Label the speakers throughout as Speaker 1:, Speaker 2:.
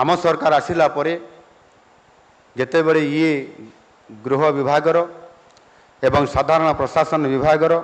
Speaker 1: ଆମ ସରକାର ଆସିଲା ପରେ ଯେତେବେଳେ ଇଏ ଗୃହ ବିଭାଗର ଏବଂ ସାଧାରଣ ପ୍ରଶାସନ ବିଭାଗର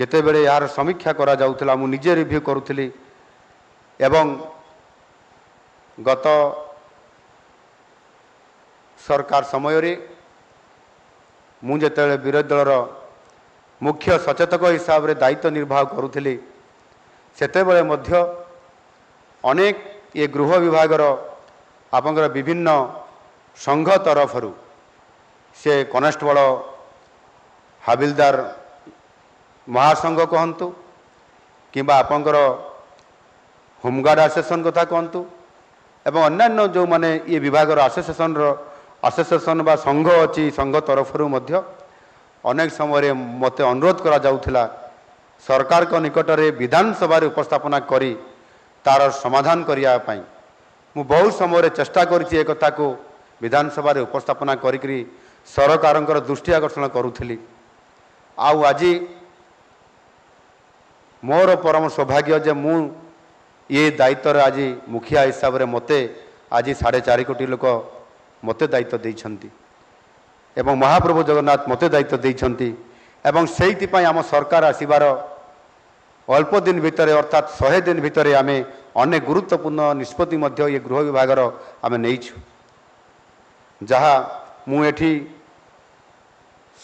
Speaker 1: ଯେତେବେଳେ ଏହାର ସମୀକ୍ଷା କରାଯାଉଥିଲା ମୁଁ ନିଜେ ରିଭ୍ୟୁ କରୁଥିଲି ଏବଂ ଗତ ସରକାର ସମୟରେ ମୁଁ ଯେତେବେଳେ ବିରୋଧୀ ଦଳର ମୁଖ୍ୟ ସଚେତକ ହିସାବରେ ଦାୟିତ୍ୱ ନିର୍ବାହ କରୁଥିଲି ସେତେବେଳେ ମଧ୍ୟ ଅନେକ ଇଏ ଗୃହ ବିଭାଗର ଆପଣଙ୍କର ବିଭିନ୍ନ ସଂଘ ତରଫରୁ ସେ କନେଷ୍ଟବଳ ହାବିଲଦାର ମହାସଂଘ କୁହନ୍ତୁ କିମ୍ବା ଆପଣଙ୍କର ହୋମଗାର୍ଡ଼ ଆସୋସିଏସନ୍ କଥା କୁହନ୍ତୁ ଏବଂ ଅନ୍ୟାନ୍ୟ ଯେଉଁମାନେ ଇଏ ବିଭାଗର ଆସୋସିଏସନ୍ର ଆସୋସିଏସନ୍ ବା ସଂଘ ଅଛି ସଂଘ ତରଫରୁ ମଧ୍ୟ ଅନେକ ସମୟରେ ମୋତେ ଅନୁରୋଧ କରାଯାଉଥିଲା ସରକାରଙ୍କ ନିକଟରେ ବିଧାନସଭାରେ ଉପସ୍ଥାପନା କରି ତା'ର ସମାଧାନ କରିବା ପାଇଁ ମୁଁ ବହୁତ ସମୟରେ ଚେଷ୍ଟା କରିଛି ଏ କଥାକୁ ବିଧାନସଭାରେ ଉପସ୍ଥାପନା କରିକିରି ସରକାରଙ୍କର ଦୃଷ୍ଟି ଆକର୍ଷଣ କରୁଥିଲି ଆଉ ଆଜି ମୋର ପରମ ସୌଭାଗ୍ୟ ଯେ ମୁଁ ଏ ଦାୟିତ୍ୱରେ ଆଜି ମୁଖିଆ ହିସାବରେ ମୋତେ ଆଜି ସାଢ଼େ ଚାରି କୋଟି ଲୋକ ମୋତେ ଦାୟିତ୍ୱ ଦେଇଛନ୍ତି ଏବଂ ମହାପ୍ରଭୁ ଜଗନ୍ନାଥ ମୋତେ ଦାୟିତ୍ୱ ଦେଇଛନ୍ତି ଏବଂ ସେଇଥିପାଇଁ ଆମ ସରକାର ଆସିବାର অল্প দিন ভিতরে অর্থাৎ শহে দিন ভিতরে আমি অনেক গুরুত্বপূর্ণ নিষ্পত্তি মধ্য এই গৃহ বিভাগের আমি নেইছু যা মু এটি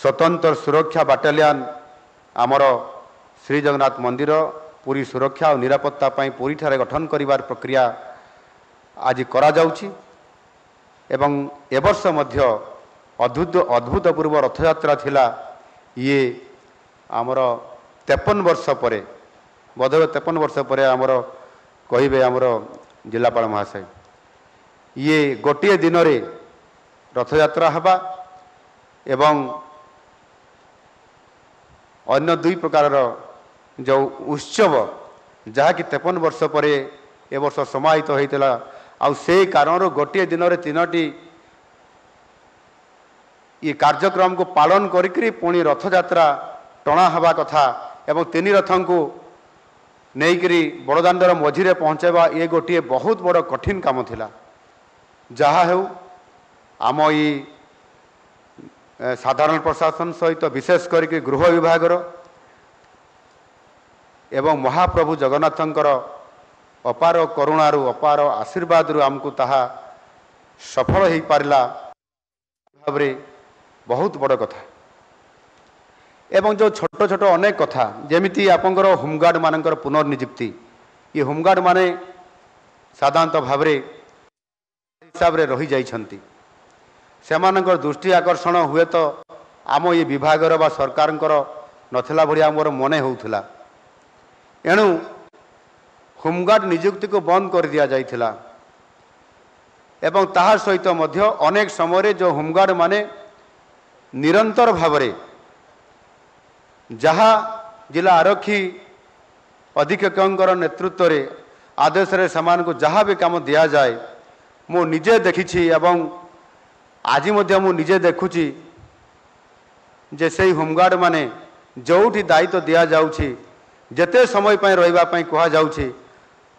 Speaker 1: স্বতন্ত্র সুরক্ষা বাটালিয়ান আমার শ্রীজগন্নাথ মন্দির পুরী সুরক্ষা ও নিরাপত্তা পাই ঠার গঠন করিবার প্রক্রিয়া আজ করা যাচ্ছি এবং এবর্ষ মধ্যে অদ্ভুত অদ্ভুতপূর্ব রথযাত্রা লা ইয়ে আমার তেপন বর্ষ পরে ବୋଧହୁଏ ତେପନ ବର୍ଷ ପରେ ଆମର କହିବେ ଆମର ଜିଲ୍ଲାପାଳ ମହାଶୟ ଇଏ ଗୋଟିଏ ଦିନରେ ରଥଯାତ୍ରା ହେବା ଏବଂ ଅନ୍ୟ ଦୁଇ ପ୍ରକାରର ଯେଉଁ ଉତ୍ସବ ଯାହାକି ତେପନ ବର୍ଷ ପରେ ଏ ବର୍ଷ ସମାହିତ ହୋଇଥିଲା ଆଉ ସେଇ କାରଣରୁ ଗୋଟିଏ ଦିନରେ ତିନୋଟି ଇଏ କାର୍ଯ୍ୟକ୍ରମକୁ ପାଳନ କରିକିରି ପୁଣି ରଥଯାତ୍ରା ଟଣା ହେବା କଥା ଏବଂ ତିନି ରଥଙ୍କୁ ନେଇକରି ବଡ଼ଦାଣ୍ଡର ମଝିରେ ପହଞ୍ଚାଇବା ଇଏ ଗୋଟିଏ ବହୁତ ବଡ଼ କଠିନ କାମ ଥିଲା ଯାହା ହେଉ ଆମ ଏଇ ସାଧାରଣ ପ୍ରଶାସନ ସହିତ ବିଶେଷ କରିକି ଗୃହ ବିଭାଗର ଏବଂ ମହାପ୍ରଭୁ ଜଗନ୍ନାଥଙ୍କର ଅପାର କରୁଣାରୁ ଅପାର ଆଶୀର୍ବାଦରୁ ଆମକୁ ତାହା ସଫଳ ହୋଇପାରିଲା ଭାବରେ ବହୁତ ବଡ଼ କଥା ଏବଂ ଯେଉଁ ଛୋଟ ଛୋଟ ଅନେକ କଥା ଯେମିତି ଆପଣଙ୍କର ହୋମଗାର୍ଡ଼ମାନଙ୍କର ପୁନର୍ନିଯୁକ୍ତି ଏ ହୋମଗାର୍ଡ଼ମାନେ ସାଧାରଣତଃ ଭାବରେ ହିସାବରେ ରହିଯାଇଛନ୍ତି ସେମାନଙ୍କର ଦୃଷ୍ଟି ଆକର୍ଷଣ ହୁଏତ ଆମ ଏ ବିଭାଗର ବା ସରକାରଙ୍କର ନଥିଲା ଭଳିଆ ମୋର ମନେ ହେଉଥିଲା ଏଣୁ ହୋମଗାର୍ଡ଼ ନିଯୁକ୍ତିକୁ ବନ୍ଦ କରିଦିଆଯାଇଥିଲା ଏବଂ ତାହା ସହିତ ମଧ୍ୟ ଅନେକ ସମୟରେ ଯେଉଁ ମାନେ ନିରନ୍ତର ଭାବରେ ଯାହା ଜିଲ୍ଲା ଆରକ୍ଷୀ ଅଧିକ୍ଷକଙ୍କର ନେତୃତ୍ୱରେ ଆଦେଶରେ ସେମାନଙ୍କୁ ଯାହା ବି କାମ ଦିଆଯାଏ ମୁଁ ନିଜେ ଦେଖିଛି ଏବଂ ଆଜି ମଧ୍ୟ ମୁଁ ନିଜେ ଦେଖୁଛି ଯେ ସେଇ ହୋମଗାର୍ଡ଼ମାନେ ଯେଉଁଠି ଦାୟିତ୍ୱ ଦିଆଯାଉଛି ଯେତେ ସମୟ ପାଇଁ ରହିବା ପାଇଁ କୁହାଯାଉଛି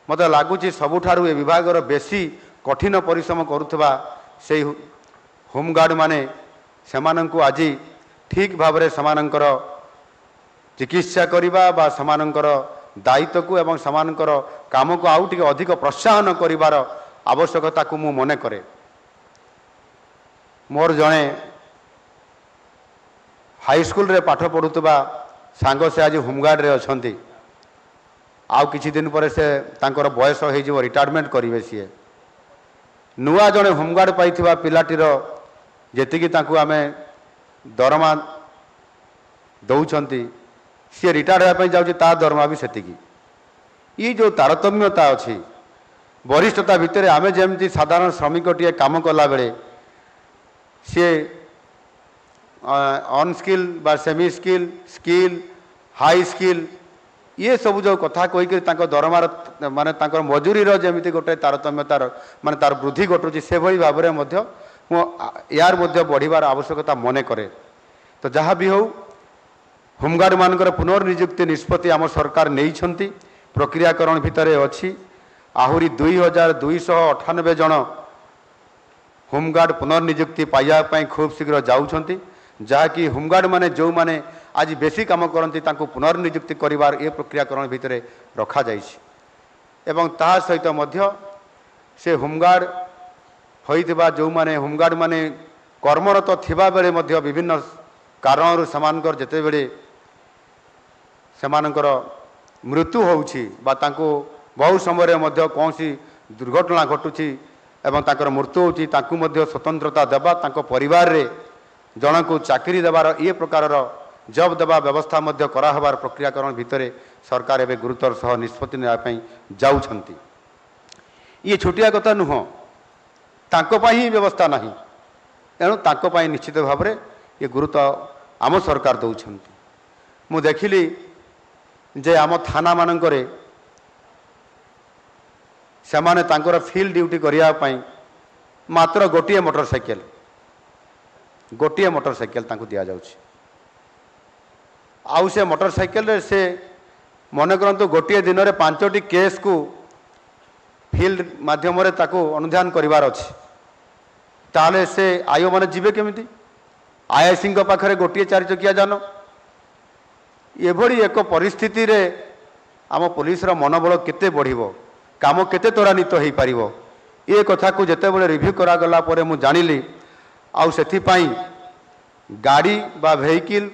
Speaker 1: ମୋତେ ଲାଗୁଛି ସବୁଠାରୁ ଏ ବିଭାଗର ବେଶୀ କଠିନ ପରିଶ୍ରମ କରୁଥିବା ସେଇ ହୋମଗାର୍ଡ଼ମାନେ ସେମାନଙ୍କୁ ଆଜି ଠିକ୍ ଭାବରେ ସେମାନଙ୍କର ଚିକିତ୍ସା କରିବା ବା ସେମାନଙ୍କର ଦାୟିତ୍ୱକୁ ଏବଂ ସେମାନଙ୍କର କାମକୁ ଆଉ ଟିକେ ଅଧିକ ପ୍ରୋତ୍ସାହନ କରିବାର ଆବଶ୍ୟକତାକୁ ମୁଁ ମନେ କରେ ମୋର ଜଣେ ହାଇସ୍କୁଲରେ ପାଠ ପଢ଼ୁଥିବା ସାଙ୍ଗ ସେ ଆଜି ହୋମଗାର୍ଡ଼ରେ ଅଛନ୍ତି ଆଉ କିଛି ଦିନ ପରେ ସେ ତାଙ୍କର ବୟସ ହୋଇଯିବ ରିଟାୟାରମେଣ୍ଟ କରିବେ ସିଏ ନୂଆ ଜଣେ ହୋମଗାର୍ଡ଼ ପାଇଥିବା ପିଲାଟିର ଯେତିକି ତାଙ୍କୁ ଆମେ ଦରମା ଦେଉଛନ୍ତି ସିଏ ରିଟାୟାର୍ଡ ହେବା ପାଇଁ ଯାଉଛି ତା ଦରମା ବି ସେତିକି ଏଇ ଯେଉଁ ତାରତମ୍ୟତା ଅଛି ବରିଷ୍ଠତା ଭିତରେ ଆମେ ଯେମିତି ସାଧାରଣ ଶ୍ରମିକଟିଏ କାମ କଲାବେଳେ ସିଏ ଅନସ୍କିଲ୍ ବା semi skill skill high skill ଇଏ ସବୁ ଯେଉଁ କଥା କହିକି ତାଙ୍କ ଦରମାର ମାନେ ତାଙ୍କର ମଜୁରୀର ଯେମିତି ଗୋଟେ ତାରତମ୍ୟତାର ମାନେ ତାର ବୃଦ୍ଧି ଘଟୁଛି ସେଭଳି ଭାବରେ ମଧ୍ୟ ମୁଁ ଏହାର ମଧ୍ୟ ବଢ଼ିବାର ଆବଶ୍ୟକତା ମନେ କରେ ତ ଯାହା ବି ହେଉ হোমগার্ড মানকর পুনর্নিযুক্তি নিষ্পতি আমার সরকার নিয়েছেন প্রক্রিয়াকরণ ভিতরে অছি আহরি দুই হাজার দুইশ অঠানবে জন হোমগার্ড পুনর্নিযুক্তি পাইয়া খুব শীঘ্র যাচ্ছেন যা কি হোমগার্ড মানে যে আজ বেশি কাম করতে তা পুনর্নিযুক্তি করবার এ প্রক্রিয়াকরণ ভিতরে রখা যাই এবং তা সহিত মধ্য সে হোমগার্ড হয়ে যে হোমগার্ড মানে কর্মরত থাকবে বিভিন্ন কারণর সেমানকর যেতবে ସେମାନଙ୍କର ମୃତ୍ୟୁ ହେଉଛି ବା ତାଙ୍କୁ ବହୁ ସମୟରେ ମଧ୍ୟ କୌଣସି ଦୁର୍ଘଟଣା ଘଟୁଛି ଏବଂ ତାଙ୍କର ମୃତ୍ୟୁ ହେଉଛି ତାଙ୍କୁ ମଧ୍ୟ ସ୍ୱତନ୍ତ୍ରତା ଦେବା ତାଙ୍କ ପରିବାରରେ ଜଣଙ୍କୁ ଚାକିରି ଦେବାର ଇଏ ପ୍ରକାରର ଜବ୍ ଦେବା ବ୍ୟବସ୍ଥା ମଧ୍ୟ କରାହେବାର ପ୍ରକ୍ରିୟାକରଣ ଭିତରେ ସରକାର ଏବେ ଗୁରୁତ୍ୱର ସହ ନିଷ୍ପତ୍ତି ନେବା ପାଇଁ ଯାଉଛନ୍ତି ଇଏ ଛୋଟିଆ କଥା ନୁହଁ ତାଙ୍କ ପାଇଁ ହିଁ ବ୍ୟବସ୍ଥା ନାହିଁ ଏଣୁ ତାଙ୍କ ପାଇଁ ନିଶ୍ଚିତ ଭାବରେ ଇଏ ଗୁରୁତ୍ୱ ଆମ ସରକାର ଦେଉଛନ୍ତି ମୁଁ ଦେଖିଲି ଯେ ଆମ ଥାନାମାନଙ୍କରେ ସେମାନେ ତାଙ୍କର ଫିଲ୍ଡ ଡ୍ୟୁଟି କରିବା ପାଇଁ ମାତ୍ର ଗୋଟିଏ ମୋଟରସାଇକେଲ ଗୋଟିଏ ମୋଟରସାଇକେଲ ତାଙ୍କୁ ଦିଆଯାଉଛି ଆଉ ସେ ମୋଟରସାଇକେଲରେ ସେ ମନେ କରନ୍ତୁ ଗୋଟିଏ ଦିନରେ ପାଞ୍ଚଟି କେସ୍କୁ ଫିଲ୍ଡ ମାଧ୍ୟମରେ ତାକୁ ଅନୁଧ୍ୟାନ କରିବାର ଅଛି ତାହେଲେ ସେ ଆଇଓମାନେ ଯିବେ କେମିତି ଆଇଆଇସିଙ୍କ ପାଖରେ ଗୋଟିଏ ଚାରିଚକିଆ ଯାନ ଏଭଳି ଏକ ପରିସ୍ଥିତିରେ ଆମ ପୋଲିସର ମନୋବଳ କେତେ ବଢ଼ିବ କାମ କେତେ ତ୍ୱରାନ୍ୱିତ ହୋଇପାରିବ ଏ କଥାକୁ ଯେତେବେଳେ ରିଭ୍ୟୁ କରାଗଲା ପରେ ମୁଁ ଜାଣିଲି ଆଉ ସେଥିପାଇଁ ଗାଡ଼ି ବା ଭେହିକିଲ୍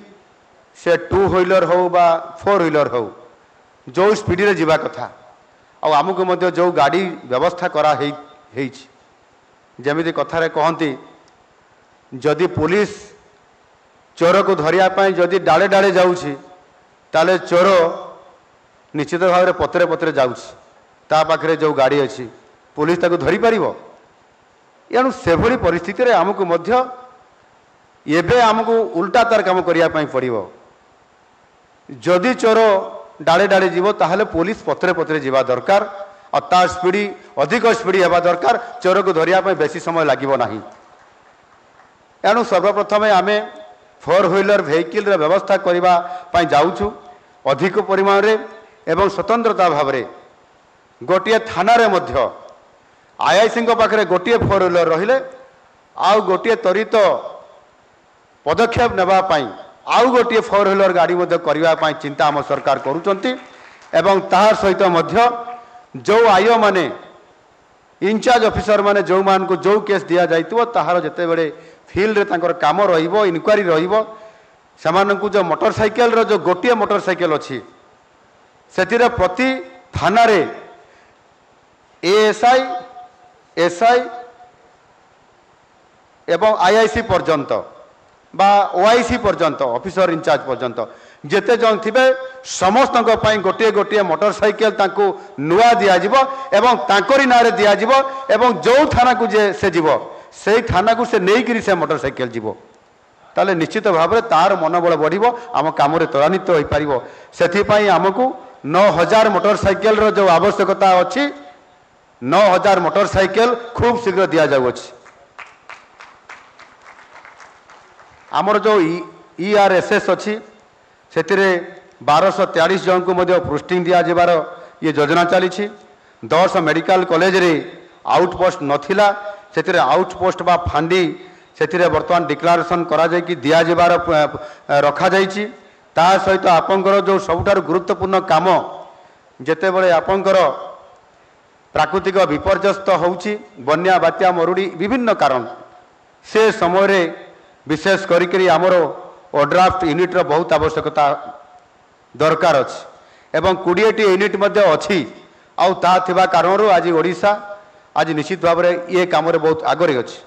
Speaker 1: ସେ ଟୁ ହ୍ୱିଲର୍ ହେଉ ବା ଫୋର୍ ହ୍ୱିଲର୍ ହେଉ ଯେଉଁ ସ୍ପିଡ଼ରେ ଯିବା କଥା ଆଉ ଆମକୁ ମଧ୍ୟ ଯେଉଁ ଗାଡ଼ି ବ୍ୟବସ୍ଥା କରା ହେଇ ହେଇଛି ଯେମିତି କଥାରେ କହନ୍ତି ଯଦି ପୋଲିସ ଚୋରକୁ ଧରିବା ପାଇଁ ଯଦି ଡାଳେ ଡାଳେ ଯାଉଛି ତାହେଲେ ଚୋର ନିଶ୍ଚିତ ଭାବରେ ପତ୍ରେ ପତ୍ରେ ଯାଉଛି ତା ପାଖରେ ଯେଉଁ ଗାଡ଼ି ଅଛି ପୋଲିସ ତାକୁ ଧରିପାରିବ ଏଣୁ ସେଭଳି ପରିସ୍ଥିତିରେ ଆମକୁ ମଧ୍ୟ ଏବେ ଆମକୁ ଉଲ୍ଟା ତାର କାମ କରିବା ପାଇଁ ପଡ଼ିବ ଯଦି ଚୋର ଡାଳେ ଡାଳେ ଯିବ ତାହେଲେ ପୋଲିସ ପତ୍ରେ ପତ୍ରେ ଯିବା ଦରକାର ଆଉ ତା ସ୍ପିଡ଼ି ଅଧିକ ସ୍ପିଡ଼ି ହେବା ଦରକାର ଚୋରକୁ ଧରିବା ପାଇଁ ବେଶୀ ସମୟ ଲାଗିବ ନାହିଁ ଏଣୁ ସର୍ବପ୍ରଥମେ ଆମେ ଫୋର୍ ହ୍ୱିଲର ଭେହିକିଲ୍ର ବ୍ୟବସ୍ଥା କରିବା ପାଇଁ ଯାଉଛୁ ଅଧିକ ପରିମାଣରେ ଏବଂ ସ୍ୱତନ୍ତ୍ରତା ଭାବରେ ଗୋଟିଏ ଥାନାରେ ମଧ୍ୟ ଆଇଆଇସିଙ୍କ ପାଖରେ ଗୋଟିଏ ଫୋର୍ ହ୍ୱିଲର୍ ରହିଲେ ଆଉ ଗୋଟିଏ ତ୍ୱରିତ ପଦକ୍ଷେପ ନେବା ପାଇଁ ଆଉ ଗୋଟିଏ ଫୋର୍ ହ୍ୱିଲର୍ ଗାଡ଼ି ମଧ୍ୟ କରିବା ପାଇଁ ଚିନ୍ତା ଆମ ସରକାର କରୁଛନ୍ତି ଏବଂ ତାହା ସହିତ ମଧ୍ୟ ଯେଉଁ ଆୟମାନେ ଇନଚାର୍ଜ ଅଫିସରମାନେ ଯେଉଁମାନଙ୍କୁ ଯେଉଁ କେସ୍ ଦିଆଯାଇଥିବ ତାହାର ଯେତେବେଳେ ଫିଲ୍ଡରେ ତାଙ୍କର କାମ ରହିବ ଇନକ୍ୱାରି ରହିବ ସେମାନଙ୍କୁ ଯେଉଁ ମଟରସାଇକେଲର ଯେଉଁ ଗୋଟିଏ ମଟରସାଇକେଲ ଅଛି ସେଥିରେ ପ୍ରତି ଥାନାରେ ଏଏସ୍ଆଇ ଏସ୍ଆଇ ଏବଂ ଆଇଆଇସି ପର୍ଯ୍ୟନ୍ତ ବା ଓଆଇସି ପର୍ଯ୍ୟନ୍ତ ଅଫିସର ଇନଚାର୍ଜ ପର୍ଯ୍ୟନ୍ତ ଯେତେ ଜଣ ଥିବେ ସମସ୍ତଙ୍କ ପାଇଁ ଗୋଟିଏ ଗୋଟିଏ ମଟରସାଇକେଲ ତାଙ୍କୁ ନୂଆ ଦିଆଯିବ ଏବଂ ତାଙ୍କରି ନାଁରେ ଦିଆଯିବ ଏବଂ ଯେଉଁ ଥାନାକୁ ଯେ ସେ ଯିବ ସେଇ ଥାନାକୁ ସେ ନେଇକରି ସେ ମଟରସାଇକେଲ ଯିବ ତାହେଲେ ନିଶ୍ଚିତ ଭାବରେ ତାର ମନୋବଳ ବଢ଼ିବ ଆମ କାମରେ ତ୍ୱରାନ୍ୱିତ ହୋଇପାରିବ ସେଥିପାଇଁ ଆମକୁ ନଅ ହଜାର ମୋଟର ସାଇକେଲର ଯେଉଁ ଆବଶ୍ୟକତା ଅଛି ନଅ ହଜାର ମୋଟର ସାଇକେଲ ଖୁବ୍ ଶୀଘ୍ର ଦିଆଯାଉଅଛି ଆମର ଯେଉଁ ଇ ଆର୍ ଏସ୍ ଏସ୍ ଅଛି ସେଥିରେ ବାରଶହ ତେୟାଳିଶ ଜଣଙ୍କୁ ମଧ୍ୟ ପୋଷ୍ଟିଂ ଦିଆଯିବାର ଇଏ ଯୋଜନା ଚାଲିଛି ଦଶ ମେଡ଼ିକାଲ କଲେଜରେ ଆଉଟ୍ ପୋଷ୍ଟ ନଥିଲା ସେଥିରେ ଆଉଟ୍ ପୋଷ୍ଟ ବା ଫାଣ୍ଡି ସେଥିରେ ବର୍ତ୍ତମାନ ଡିକ୍ଲାରେସନ୍ କରାଯାଇକି ଦିଆଯିବାର ରଖାଯାଇଛି ତା ସହିତ ଆପଣଙ୍କର ଯେଉଁ ସବୁଠାରୁ ଗୁରୁତ୍ୱପୂର୍ଣ୍ଣ କାମ ଯେତେବେଳେ ଆପଣଙ୍କର ପ୍ରାକୃତିକ ବିପର୍ଯ୍ୟସ୍ତ ହେଉଛି ବନ୍ୟା ବାତ୍ୟା ମରୁଡ଼ି ବିଭିନ୍ନ କାରଣ ସେ ସମୟରେ ବିଶେଷ କରିକି ଆମର ଓଡ୍ରାଫ୍ଟ ୟୁନିଟ୍ର ବହୁତ ଆବଶ୍ୟକତା ଦରକାର ଅଛି ଏବଂ କୋଡ଼ିଏଟି ୟୁନିଟ୍ ମଧ୍ୟ ଅଛି ଆଉ ତା ଥିବା କାରଣରୁ ଆଜି ଓଡ଼ିଶା ଆଜି ନିଶ୍ଚିତ ଭାବରେ ଇଏ କାମରେ ବହୁତ ଆଗରେ ଅଛି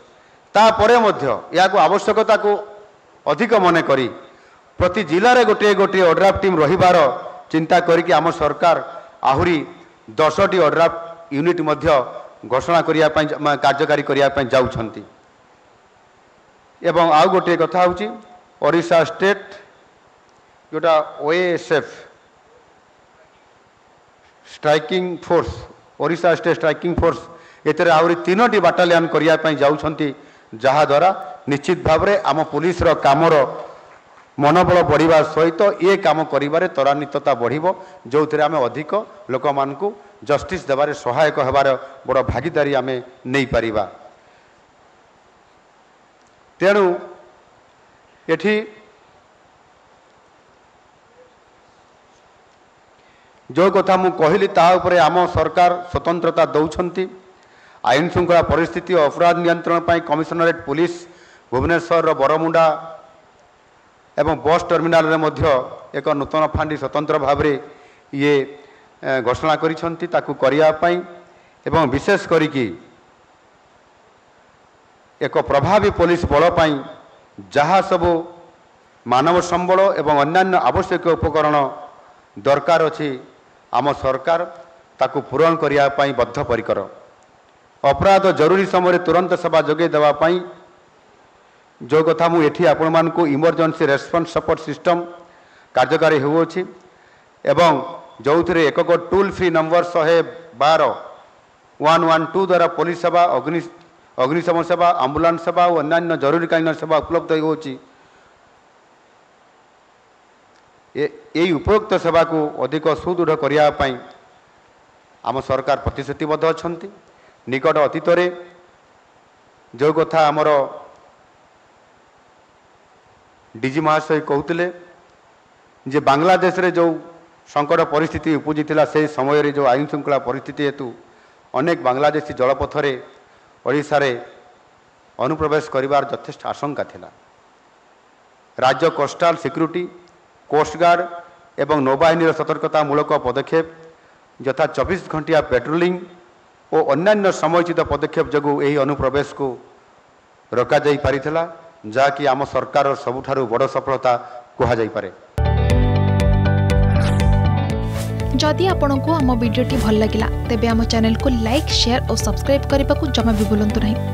Speaker 1: ତାପରେ ମଧ୍ୟ ଏହାକୁ ଆବଶ୍ୟକତାକୁ ଅଧିକ ମନେ କରି ପ୍ରତି ଜିଲ୍ଲାରେ ଗୋଟିଏ ଗୋଟିଏ ଅଡ୍ରାଫ୍ ଟିମ୍ ରହିବାର ଚିନ୍ତା କରିକି ଆମ ସରକାର ଆହୁରି ଦଶଟି ଅଡ୍ରାଫ୍ ୟୁନିଟ୍ ମଧ୍ୟ ଘୋଷଣା କରିବା ପାଇଁ କାର୍ଯ୍ୟକାରୀ କରିବା ପାଇଁ ଯାଉଛନ୍ତି ଏବଂ ଆଉ ଗୋଟିଏ କଥା ହେଉଛି ଓଡ଼ିଶା ଷ୍ଟେଟ୍ ଯେଉଁଟା ଓ O A S F striking force Odisha state striking force ଏଥିରେ ଆହୁରି ତିନୋଟି ବାଟାଲିୟନ୍ କରିବା ପାଇଁ ଯାଉଛନ୍ତି ଯାହାଦ୍ୱାରା ନିଶ୍ଚିତ ଭାବରେ ଆମ ପୋଲିସର କାମର ମନୋବଳ ବଢ଼ିବା ସହିତ ଏ କାମ କରିବାରେ ତ୍ୱରାନ୍ୱିତତା ବଢ଼ିବ ଯେଉଁଥିରେ ଆମେ ଅଧିକ ଲୋକମାନଙ୍କୁ ଜଷ୍ଟିସ୍ ଦେବାରେ ସହାୟକ ହେବାର ବଡ଼ ଭାଗିଦାରୀ ଆମେ ନେଇପାରିବା ତେଣୁ ଏଠି ଯେଉଁ କଥା ମୁଁ କହିଲି ତାହା ଉପରେ ଆମ ସରକାର ସ୍ୱତନ୍ତ୍ରତା ଦେଉଛନ୍ତି ଆଇନ ଶୃଙ୍ଖଳା ପରିସ୍ଥିତି ଓ ଅପରାଧ ନିୟନ୍ତ୍ରଣ ପାଇଁ କମିଶନରେଟ୍ ପୁଲିସ୍ ଭୁବନେଶ୍ୱରର ବରମୁଣ୍ଡା ଏବଂ ବସ୍ ଟର୍ମିନାଲରେ ମଧ୍ୟ ଏକ ନୂତନ ଫାଣ୍ଡି ସ୍ୱତନ୍ତ୍ର ଭାବରେ ଇଏ ଘୋଷଣା କରିଛନ୍ତି ତାକୁ କରିବା ପାଇଁ ଏବଂ ବିଶେଷ କରିକି ଏକ ପ୍ରଭାବୀ ପୋଲିସ ବଳ ପାଇଁ ଯାହା ସବୁ ମାନବ ସମ୍ବଳ ଏବଂ ଅନ୍ୟାନ୍ୟ ଆବଶ୍ୟକୀୟ ଉପକରଣ ଦରକାର ଅଛି ଆମ ସରକାର ତାକୁ ପୂରଣ କରିବା ପାଇଁ ବଦ୍ଧପରିକର ଅପରାଧ ଜରୁରୀ ସମୟରେ ତୁରନ୍ତ ସେବା ଯୋଗାଇ ଦେବା ପାଇଁ ଯେଉଁ କଥା ମୁଁ ଏଠି ଆପଣମାନଙ୍କୁ ଇମର୍ଜେନ୍ସି ରେସ୍ପନ୍ସ ସପୋର୍ଟ ସିଷ୍ଟମ୍ କାର୍ଯ୍ୟକାରୀ ହେଉଅଛି ଏବଂ ଯେଉଁଥିରେ ଏକକ ଟୁଲ୍ ଫ୍ରି ନମ୍ବର ଶହେ ବାର ୱାନ୍ ୱାନ୍ ଟୁ ଦ୍ୱାରା ପୋଲିସ ସେବା ଅଗ୍ନି ଅଗ୍ନିଶମ ସେବା ଆମ୍ବୁଲାନ୍ସ ସେବା ଓ ଅନ୍ୟାନ୍ୟ ଜରୁରୀକାଳୀନ ସେବା ଉପଲବ୍ଧ ହେଉଅଛି ଏହି ଉପଯୁକ୍ତ ସେବାକୁ ଅଧିକ ସୁଦୃଢ଼ କରିବା ପାଇଁ ଆମ ସରକାର ପ୍ରତିଶ୍ରୁତିବଦ୍ଧ ଅଛନ୍ତି ନିକଟ ଅତୀତରେ ଯେଉଁ କଥା ଆମର ଡିଜି ମହାଶୟ କହୁଥିଲେ ଯେ ବାଂଲାଦେଶରେ ଯେଉଁ ସଙ୍କଟ ପରିସ୍ଥିତି ଉପୁଜିଥିଲା ସେହି ସମୟରେ ଯେଉଁ ଆଇନ ଶୃଙ୍ଖଳା ପରିସ୍ଥିତି ହେତୁ ଅନେକ ବାଂଲାଦେଶୀ ଜଳପଥରେ ଓଡ଼ିଶାରେ ଅନୁପ୍ରବେଶ କରିବାର ଯଥେଷ୍ଟ ଆଶଙ୍କା ଥିଲା ରାଜ୍ୟ କୋଷ୍ଟାଲ ସିକ୍ୟୁରିଟି କୋଷ୍ଟଗାର୍ଡ଼ ଏବଂ ନୌବାହିନୀର ସତର୍କତାମୂଳକ ପଦକ୍ଷେପ ଯଥା ଚବିଶ ଘଣ୍ଟିଆ ପେଟ୍ରୋଲିଂ ଓ ଅନ୍ୟାନ୍ୟ ସମୟୋଚିତ ପଦକ୍ଷେପ ଯୋଗୁଁ ଏହି ଅନୁପ୍ରବେଶକୁ ରୋକାଯାଇପାରିଥିଲା ଯାହାକି ଆମ ସରକାରର ସବୁଠାରୁ ବଡ଼ ସଫଳତା କୁହାଯାଇପାରେ ଯଦି ଆପଣଙ୍କୁ ଆମ ଭିଡ଼ିଓଟି ଭଲ ଲାଗିଲା ତେବେ ଆମ ଚ୍ୟାନେଲକୁ ଲାଇକ୍ ସେୟାର ଓ ସବସ୍କ୍ରାଇବ୍ କରିବାକୁ ଜମା ବି ଭୁଲନ୍ତୁ ନାହିଁ